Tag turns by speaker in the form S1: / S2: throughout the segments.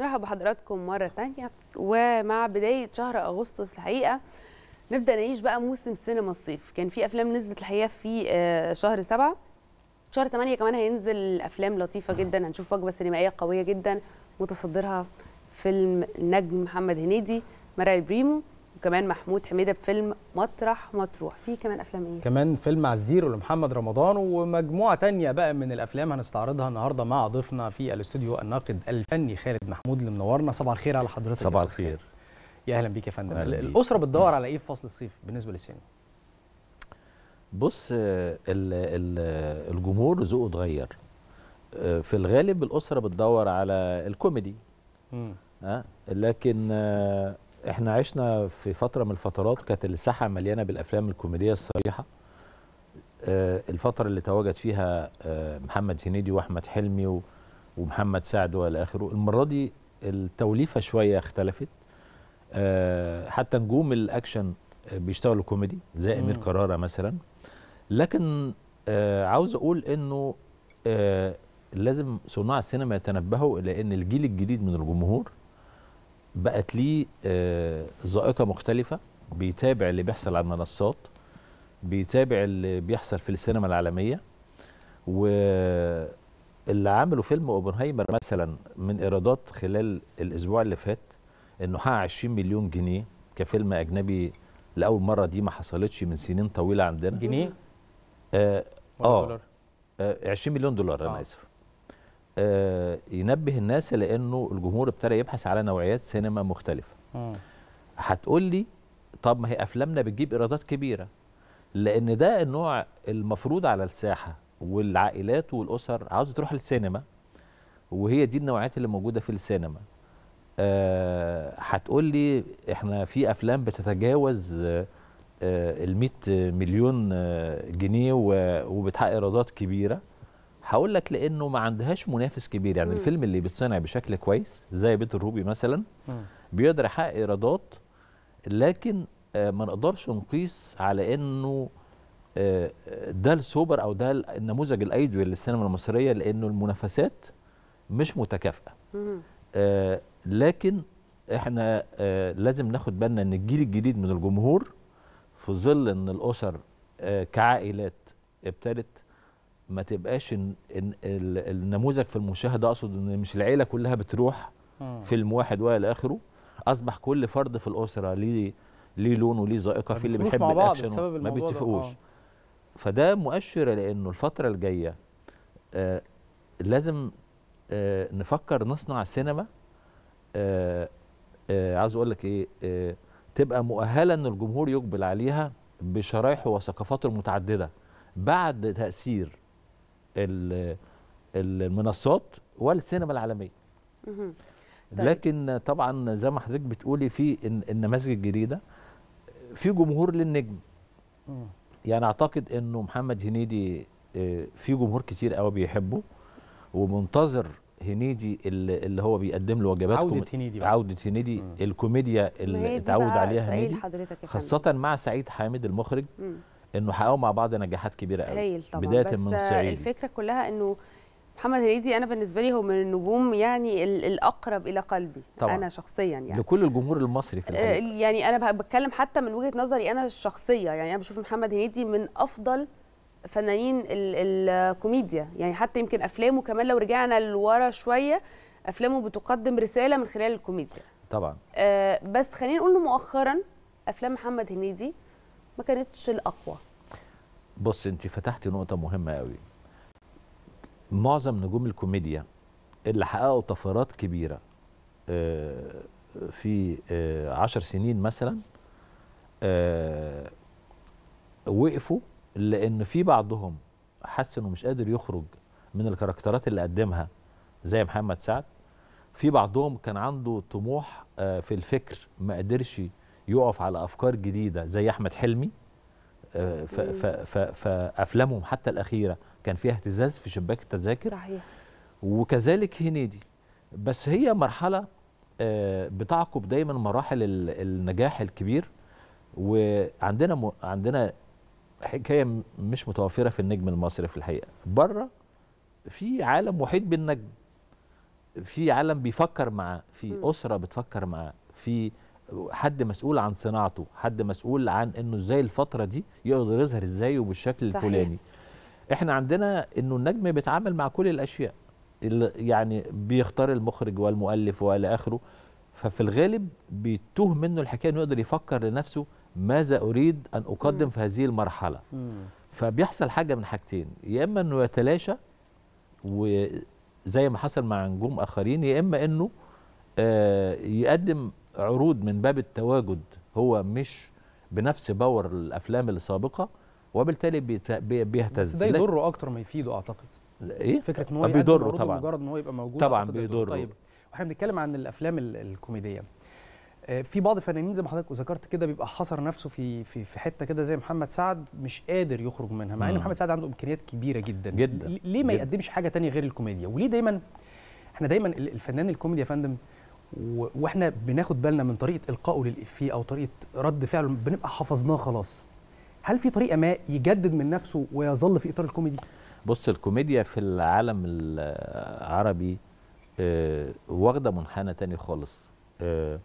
S1: نرحب بحضراتكم مرة تانية ومع بداية شهر أغسطس الحقيقة نبدأ نعيش بقى موسم السينما الصيف كان في أفلام نزلت الحقيقة في آه، شهر سبعة شهر 8 كمان هينزل أفلام لطيفة جدا هنشوف وجبة سينمائية قوية جدا متصدرها فيلم النجم محمد هنيدي مرعي البريمو وكمان محمود حميده بفيلم مطرح مطروح في كمان افلام ايه
S2: كمان فيلم عزيرو لمحمد رمضان ومجموعه تانية بقى من الافلام هنستعرضها النهارده مع ضيفنا في الاستوديو الناقد الفني خالد محمود اللي منورنا صباح الخير على حضرتك صباح الخير يا اهلا بيك يا فندم الاسره بتدور على ايه في فصل الصيف بالنسبه للسينما بص الـ
S3: الـ الجمهور ذوقه اتغير في الغالب الاسره بتدور على الكوميدي ها لكن احنا عشنا في فتره من الفترات كانت الساحه مليانه بالافلام الكوميديه الصريحه آه، الفتره اللي تواجد فيها آه، محمد هنيدي واحمد حلمي ومحمد سعد والى اخره المره دي التوليفه شويه اختلفت آه، حتى نجوم الاكشن بيشتغلوا كوميدي زي امير كراره مثلا لكن عاوز اقول انه لازم صناع السينما يتنبهوا الى ان الجيل الجديد من الجمهور بقت ليه آه، ذائقه مختلفه بيتابع اللي بيحصل على المنصات بيتابع اللي بيحصل في السينما العالميه واللي عملوا فيلم اوبنهايمر مثلا من ايرادات خلال الاسبوع اللي فات انه حقق 20 مليون جنيه كفيلم اجنبي لاول مره دي ما حصلتش من سنين طويله عندنا جنيه اه, آه, آه 20 مليون دولار انا آه. اسف آه، ينبه الناس لانه الجمهور ابتدى يبحث على نوعيات سينما مختلفه هتقول لي طب ما هي افلامنا بتجيب ايرادات كبيره لان ده النوع المفروض على الساحه والعائلات والاسر عاوزه تروح السينما وهي دي النوعيات اللي موجوده في السينما أه هتقول لي احنا في افلام بتتجاوز أه ال 100 مليون آه، جنيه وبتحقق ايرادات كبيره هقول لك لانه ما عندهاش منافس كبير يعني م. الفيلم اللي بيتصنع بشكل كويس زي بيت الروبي مثلا م. بيقدر يحقق ايرادات لكن آه، ما نقدرش نقيس على انه آه، ده السوبر او ده النموذج الايدول للسينما المصريه لانه المنافسات مش متكافئه آه، لكن احنا لازم ناخد بالنا ان الجيل الجديد من الجمهور في ظل ان الاسر كعائلات ابتدت ما تبقاش إن إن النموذج في المشاهده اقصد ان مش العيله كلها بتروح آه. فيلم واحد والى اخره اصبح كل فرد في الاسره ليه ليه لون وليه ذائقه في اللي بيحب الاكشن ما بيتفقوش آه. فده مؤشر لانه الفتره الجايه آه لازم آه نفكر نصنع سينما آه آه عاوز اقول لك ايه آه تبقى مؤهله ان الجمهور يقبل عليها بشرايحه وثقافاته المتعدده بعد تاثير المنصات والسينما العالميه طيب. لكن طبعا زي ما حضرتك بتقولي في النماذج الجديده في جمهور للنجم يعني اعتقد انه محمد هنيدي آه، في جمهور كتير قوي بيحبه ومنتظر هنيدي اللي هو بيقدم له وجبات عودة هنيدي بقى. عودة هنيدي مم. الكوميديا اللي اتعود عليها هنيدي خاصة مع سعيد حامد المخرج مم. انه حققوا مع بعض نجاحات كبيره قوي طبعا بدايه بس من الصعيد الفكره
S1: كلها انه محمد هنيدي انا بالنسبه لي هو من النجوم يعني الاقرب الى قلبي طبعا. انا شخصيا يعني
S3: لكل الجمهور المصري في الحقيقه
S1: آه، يعني انا بتكلم حتى من وجهه نظري انا الشخصيه يعني انا بشوف محمد هنيدي من افضل فنانين الكوميديا يعني حتى يمكن افلامه كمان لو رجعنا لورا شويه افلامه بتقدم رساله من خلال الكوميديا طبعا آه بس خلينا نقول مؤخرا افلام محمد هنيدي ما كانتش الاقوى
S3: بص انت فتحتي نقطه مهمه قوي معظم نجوم الكوميديا اللي حققوا طفرات كبيره آه، في آه، عشر سنين مثلا آه، وقفوا لان في بعضهم حس انه مش قادر يخرج من الكاركترات اللي قدمها زي محمد سعد في بعضهم كان عنده طموح في الفكر ما قدرش يقف على افكار جديده زي احمد حلمي آه، فافلامهم حتى الاخيره كان فيها اهتزاز في شباك التذاكر صحيح وكذلك هنيدي بس هي مرحله آه، بتعقب دايما مراحل النجاح الكبير وعندنا عندنا حكايه مش متوفره في النجم المصري في الحقيقه بره في عالم محيط بالنجم في عالم بيفكر معاه في اسره بتفكر معاه في حد مسؤول عن صناعته حد مسؤول عن انه ازاي الفتره دي يقدر يظهر ازاي وبالشكل الفلاني احنا عندنا انه النجم بيتعامل مع كل الاشياء يعني بيختار المخرج والمؤلف والى اخره ففي الغالب بيتوه منه الحكايه انه يقدر يفكر لنفسه ماذا اريد ان اقدم م. في هذه المرحله م. فبيحصل حاجه من حاجتين يا اما انه يتلاشى وزي ما حصل مع نجوم اخرين يا اما انه آه يقدم عروض من باب التواجد هو مش بنفس باور الافلام السابقه وبالتالي بيهتز بس ده يضره
S2: اكتر ما يفيده اعتقد ايه فكره ان هو آه، بيضره طبعا مجرد ان هو يبقى موجود طبعا بيضره طيب واحنا بنتكلم عن الافلام الكوميديه آه، في بعض الفنانين زي ما حضرتك ذكرت كده بيبقى حصر نفسه في في في حته كده زي محمد سعد مش قادر يخرج منها مع ان محمد سعد عنده امكانيات كبيره جدا جدا ليه ما جداً. يقدمش حاجه تانية غير الكوميديا وليه دايما احنا دايما الفنان الكوميدي يا فندم واحنا بناخد بالنا من طريقه القائه للافيه او طريقه رد فعله بنبقى حفظناه خلاص هل في طريقه ما يجدد من نفسه ويظل في اطار الكوميدي
S3: بص الكوميديا في العالم العربي آه، واخده منحنى تاني خالص آه،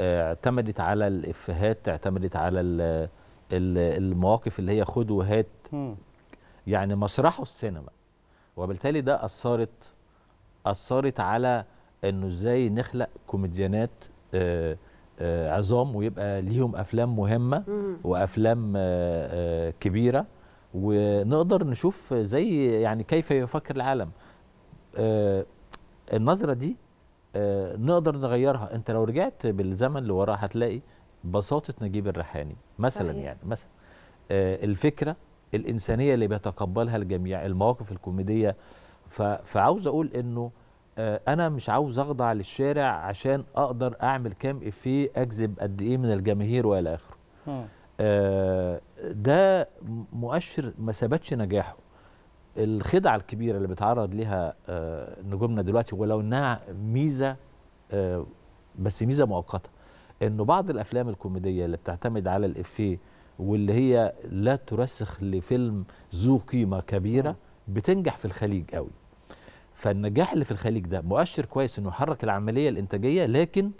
S3: آه، اعتمدت على الافيهات اعتمدت على المواقف اللي هي خد وهات يعني مسرحه السينما وبالتالي ده اثرت اثرت على انه ازاي نخلق كوميديانات آه، آه، عظام ويبقى ليهم افلام مهمه وافلام آه، كبيره ونقدر نشوف زي يعني كيف يفكر العالم النظره دي نقدر نغيرها انت لو رجعت بالزمن لورا هتلاقي بساطه نجيب الريحاني مثلا صحيح. يعني مثلا الفكره الانسانيه اللي بيتقبلها الجميع المواقف الكوميديه فعاوز اقول انه آه، انا مش عاوز اخضع للشارع عشان اقدر اعمل كام افيه اجذب قد ايه من الجماهير والى اخره آه، ده مؤشر ما ثبتش نجاحه الخدعه الكبيره اللي بيتعرض ليها آه، نجومنا دلوقتي ولو انها ميزه بس ميزه مؤقته انه بعض الافلام الكوميديه اللي بتعتمد على الافيه واللي هي لا ترسخ لفيلم ذو قيمه كبيره بتنجح في الخليج قوي فالنجاح اللي في الخليج ده مؤشر كويس انه يحرك العمليه الانتاجيه لكن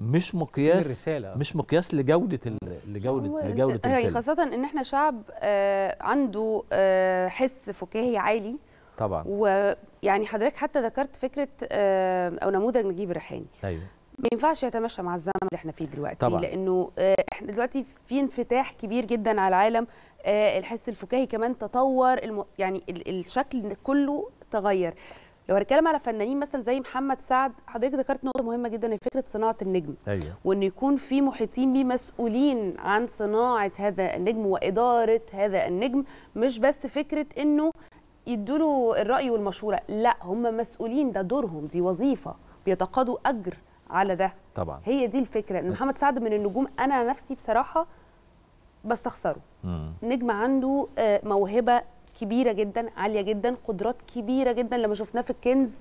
S3: مش مقياس الرسالة. مش مقياس لجوده لجوده لجوده هي خاصه
S1: ان احنا شعب آه، عنده آه، حس فكاهي عالي طبعا ويعني حضرتك حتى ذكرت فكره آه، او نموذج نجيب الريحاني ايوه ما ينفعش يتمشى مع الزمن اللي احنا فيه دلوقتي طبعا. لانه احنا دلوقتي في انفتاح كبير جدا على العالم الحس الفكاهي كمان تطور الم... يعني الشكل كله تغير لو هنتكلم على فنانين مثلا زي محمد سعد حضرتك ذكرت نقطه مهمه جدا فكره صناعه النجم أيوة. وان يكون في محيطين بيه مسؤولين عن صناعه هذا النجم واداره هذا النجم مش بس فكره انه يدوا الراي والمشوره لا هم مسؤولين ده دورهم دي وظيفه بيتقاضوا اجر على ده طبعا هي دي الفكره ان محمد سعد من النجوم انا نفسي بصراحه بستخسره مم. نجم عنده آه، موهبه كبيره جدا عاليه جدا قدرات كبيره جدا لما شفناه في الكنز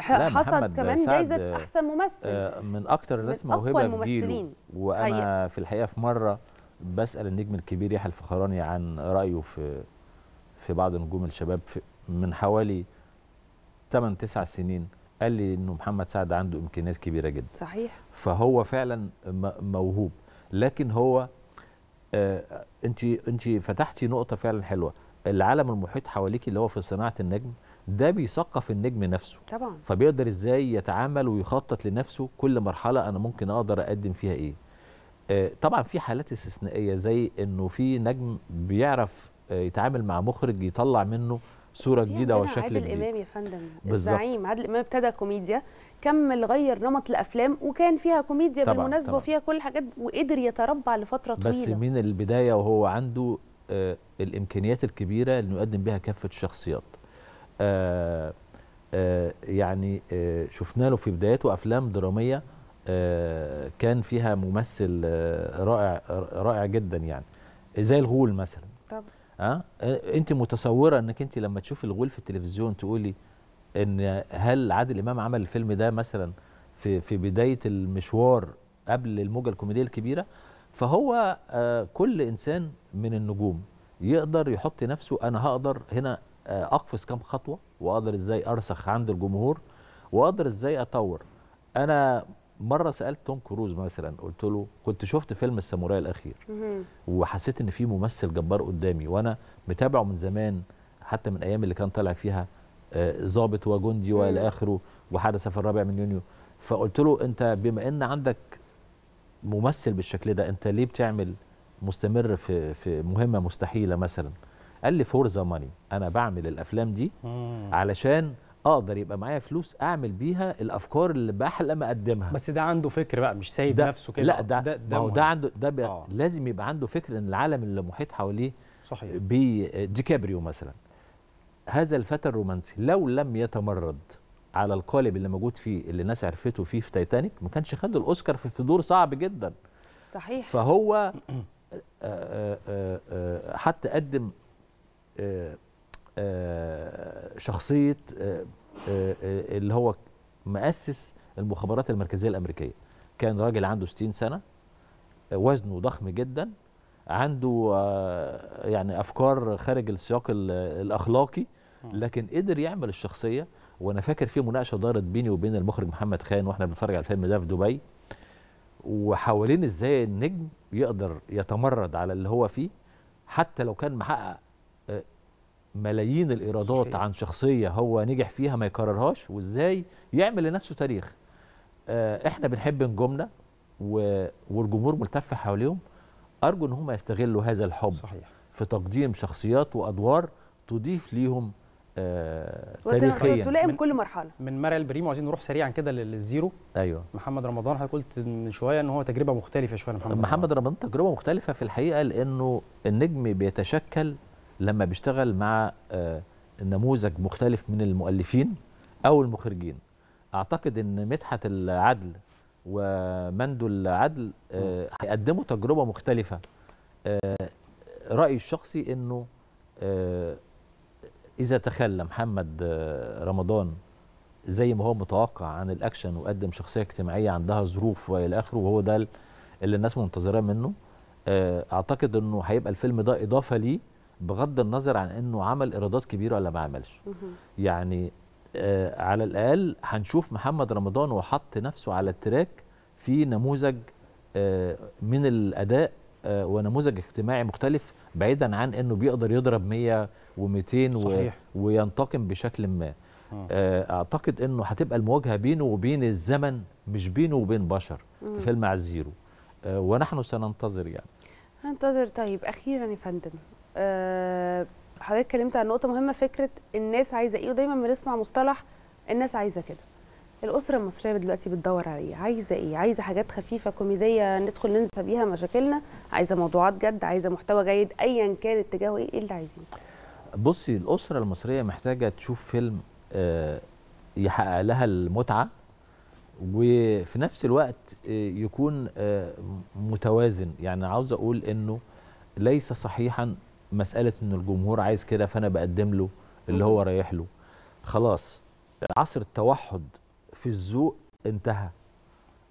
S1: حصد كمان جايزه آه، احسن ممثل
S3: من اكتر الناس موهبه في جيله وانا حقيقة. في الحقيقه في مره بسال النجم الكبير يحيى الفخراني عن رايه في في بعض نجوم الشباب من حوالي 8 9 سنين قال لي انه محمد سعد عنده امكانيات كبيره جدا صحيح فهو فعلا موهوب لكن هو انت آه، انت فتحتي نقطه فعلا حلوه العالم المحيط حواليك اللي هو في صناعه النجم ده بيثقف النجم نفسه طبعا فبيقدر ازاي يتعامل ويخطط لنفسه كل مرحله انا ممكن اقدر اقدم فيها ايه آه، طبعا في حالات استثنائيه زي انه في نجم بيعرف آه، يتعامل مع مخرج يطلع منه صوره جديده وشكل جديد عادل امام
S1: يا فندم الزعيم عادل امام ابتدى كوميديا كمل غير نمط الافلام وكان فيها كوميديا طبعًا بالمناسبه طبعًا وفيها كل الحاجات وقدر يتربع لفتره طويله بس
S3: من البدايه وهو عنده آه، الامكانيات الكبيره اللي يقدم بها كافه الشخصيات آه، آه، يعني شفنا له في بداياته افلام دراميه كان فيها ممثل رائع رائع جدا يعني زي الغول مثلا طب ها انت متصوره انك انت لما تشوف الغول في التلفزيون تقولي ان هل عادل امام عمل الفيلم ده مثلا في في بدايه المشوار قبل الموجه الكوميديه الكبيره فهو آه، كل انسان من النجوم يقدر يحط نفسه انا هقدر هنا آه، اقفز كم خطوه واقدر ازاي ارسخ عند الجمهور واقدر ازاي اطور انا مره سالت توم كروز مثلا قلت له كنت شفت فيلم الساموراي الاخير وحسيت ان في ممثل جبار قدامي وانا متابعه من زمان حتى من ايام اللي كان طالع فيها آه، ظابط وجندي والى اخره وحدث في الرابع من يونيو فقلت له انت بما ان عندك ممثل بالشكل ده انت ليه بتعمل مستمر في في مهمه مستحيله مثلا قال لي فور ذا ماني انا بعمل الافلام دي علشان اقدر يبقى معايا فلوس اعمل بيها الافكار اللي بحلم اقدمها بس ده عنده فكر بقى مش سايب نفسه كده لا ده ده, ده, ده يعني. عنده ده آه. لازم يبقى عنده فكر ان العالم اللي محيط حواليه صحيح بديكابريو مثلا هذا الفتى الرومانسي لو لم يتمرد على القالب اللي موجود فيه اللي الناس عرفته فيه في تايتانيك ما كانش خد الاوسكار في دور صعب جدا صحيح فهو آه، آه، آه، حتى قدم شخصيه اللي هو مؤسس المخابرات المركزيه الامريكيه كان راجل عنده 60 سنه وزنه ضخم جدا عنده يعني افكار خارج السياق الاخلاقي لكن قدر يعمل الشخصيه وانا فاكر في مناقشه دارت بيني وبين المخرج محمد خان واحنا بنتفرج على الفيلم ده في دبي وحوالين ازاي النجم يقدر يتمرد على اللي هو فيه حتى لو كان محقق آه، ملايين الايرادات صحيح. عن شخصيه هو نجح فيها ما يكررهاش وازاي يعمل لنفسه تاريخ آه، احنا بنحب نجومنا والجمهور ملتف حواليهم ارجو ان هم يستغلوا هذا الحب صحيح. في تقديم شخصيات وادوار
S2: تضيف ليهم آه، تاريخيا تلائم كل مرحله من مرعي البريم وعايزين نروح سريعا كده للزيرو ايوه محمد رمضان حضرتك قلت من شويه ان هو تجربه مختلفه شويه محمد محمد رمضان تجربه مختلفه في الحقيقه لانه النجم بيتشكل لما بيشتغل
S3: مع آه، نموذج مختلف من المؤلفين او المخرجين اعتقد ان مدحت العدل ومندو العدل آه، هيقدموا تجربه مختلفه رايي الشخصي انه إذا تخلى محمد آه، رمضان زي ما هو متوقع عن الأكشن وقدم شخصية اجتماعية عندها ظروف وإلى آخره وهو ده اللي الناس منتظراه منه آه، أعتقد إنه هيبقى الفيلم ده إضافة ليه بغض النظر عن إنه عمل إيرادات كبيرة ولا ما عملش يعني آه، على الأقل هنشوف محمد رمضان وحط نفسه على التراك في نموذج من الأداء ونموذج اجتماعي مختلف بعيدا عن انه بيقدر يضرب 100 و200 صحيح. وينتقم بشكل ما آه. آه. اعتقد انه هتبقى المواجهه بينه وبين الزمن مش بينه وبين بشر في فيلم عزيرو آه ونحن سننتظر يعني
S1: هننتظر طيب اخيرا يا فندم آه حضرتك اتكلمت عن نقطه مهمه فكره الناس عايزه ايه ودايما بنسمع مصطلح الناس عايزه كده الاسره المصريه دلوقتي بتدور على ايه عايزه ايه عايزه حاجات خفيفه كوميديه ندخل ننسى بيها مشاكلنا عايزه موضوعات جد عايزه محتوى جيد ايا كان اتجاهه ايه اللي عايزينه
S3: بصي الاسره المصريه محتاجه تشوف فيلم آه، يحقق لها المتعه وفي نفس الوقت آه، يكون آه، متوازن يعني عاوز اقول انه ليس صحيحا مساله ان الجمهور عايز كده فانا بقدم له اللي هو رايح له خلاص عصر التوحد في الذوق انتهى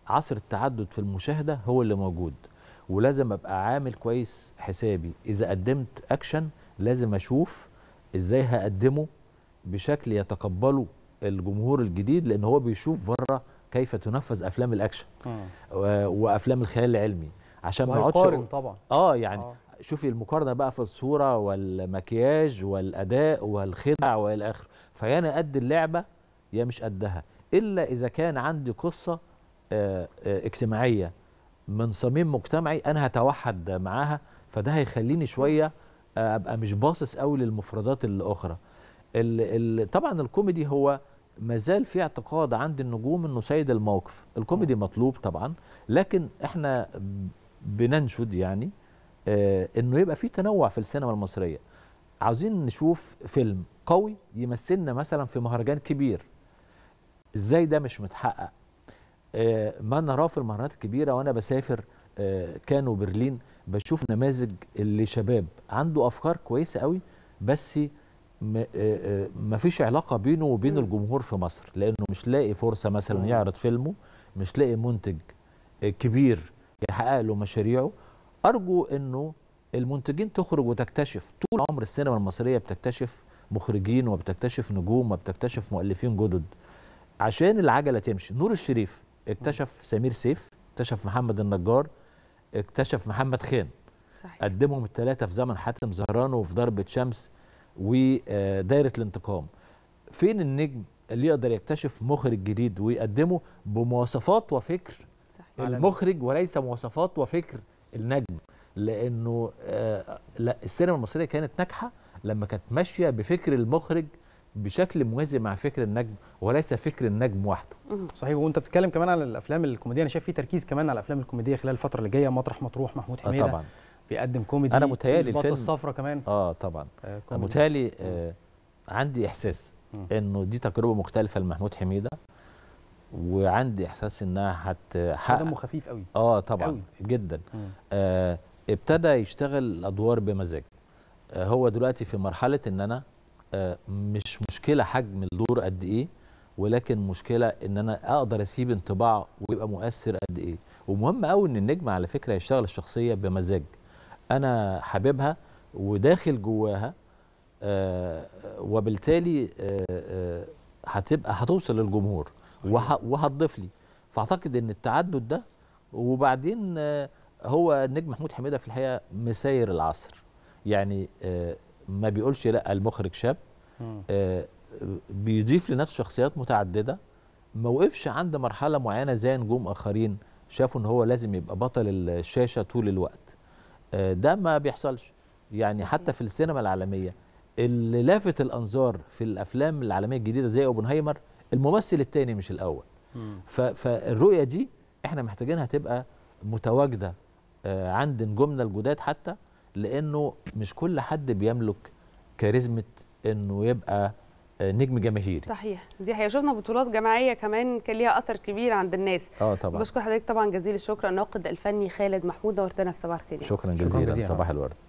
S3: عصر التعدد في المشاهده هو اللي موجود ولازم ابقى عامل كويس حسابي اذا قدمت اكشن لازم اشوف ازاي هقدمه بشكل يتقبله الجمهور الجديد لان هو بيشوف بره كيف تنفذ افلام الاكشن وافلام الخيال العلمي عشان ما اقعدش طبعا اه يعني آه. شوفي المقارنه بقى في الصوره والمكياج والاداء والخدع والى اخره فيا انا قد اللعبه يا مش قدها الا اذا كان عندي قصه آه، آه، اجتماعيه من صميم مجتمعي انا هتوحد معاها فده هيخليني شويه ابقى مش باصص قوي للمفردات الاخرى ال ال طبعا الكوميدي هو مازال في اعتقاد عند النجوم انه سيد الموقف الكوميدي آه. مطلوب طبعا لكن احنا بننشد يعني انه يبقى في تنوع في السينما المصريه عاوزين نشوف فيلم قوي يمثلنا مثلا في مهرجان كبير ازاي ده مش متحقق آه، ما انا في المهرجانات الكبيره وانا بسافر آه، كانوا برلين بشوف نماذج اللي شباب عنده افكار كويسه قوي بس ما آه، فيش علاقه بينه وبين الجمهور في مصر لانه مش لاقي فرصه مثلا يعرض فيلمه مش لاقي منتج كبير يحقق له مشاريعه ارجو انه المنتجين تخرج وتكتشف طول عمر السينما المصريه بتكتشف مخرجين وبتكتشف نجوم وبتكتشف مؤلفين جدد عشان العجله تمشي نور الشريف اكتشف سمير سيف اكتشف محمد النجار اكتشف محمد خان صحيح. قدمهم الثلاثه في زمن حاتم زهران وفي ضربه شمس ودايره الانتقام فين النجم اللي يقدر يكتشف مخرج جديد ويقدمه بمواصفات وفكر صحيح. المخرج وليس مواصفات وفكر النجم لانه آه، السينما المصريه كانت ناجحه لما كانت
S2: ماشيه بفكر المخرج بشكل موازي مع فكر النجم وليس فكر النجم وحده صحيح وانت بتتكلم كمان على الافلام الكوميديه انا شايف في تركيز كمان على الافلام الكوميديه خلال الفتره اللي جايه مطرح مطروح محمود آه، حميده طبعا بيقدم كوميدي انا متهيألي الفيلم الصفرة كمان اه طبعا آه انا متهيألي
S3: آه عندي احساس انه دي تجربه مختلفه لمحمود حميده وعندي احساس انها هتحقق دمه خفيف قوي اه طبعا قوي. جدا آه ابتدى يشتغل الادوار بمزاج آه هو دلوقتي في مرحله ان انا آه، مش مشكله حجم الدور قد ايه ولكن مشكله ان انا اقدر اسيب انطباع ويبقى مؤثر قد ايه ومهم قوي ان النجم على فكره يشتغل الشخصيه بمزاج انا حاببها وداخل جواها آه، وبالتالي آه، هتبقى هتوصل للجمهور وهتضيف لي فاعتقد ان التعدد ده وبعدين هو النجم محمود حميده في الحقيقه مساير العصر يعني ما بيقولش لا المخرج شاب آه بيضيف لنفسه شخصيات متعدده ما وقفش عند مرحله معينه زي نجوم اخرين شافوا ان هو لازم يبقى بطل الشاشه طول الوقت آه ده ما بيحصلش يعني حتى في السينما العالميه اللي لافت الانظار في الافلام العالميه الجديده زي اوبنهايمر الممثل الثاني مش الاول فالرؤيه دي احنا محتاجينها تبقى متواجده آه، عند نجومنا الجداد حتى لانه مش كل حد بيملك كاريزمه انه يبقى آه، نجم جماهيري
S1: صحيح دي حقيقة شفنا بطولات جماعية كمان كان ليها أثر كبير عند الناس اه طبعا بشكر حضرتك طبعا جزيل الشكر الناقد الفني خالد محمود نورتنا في صباح الخير يعني. شكرا جزيلا, شكرا
S3: جزيلا. صباح الورد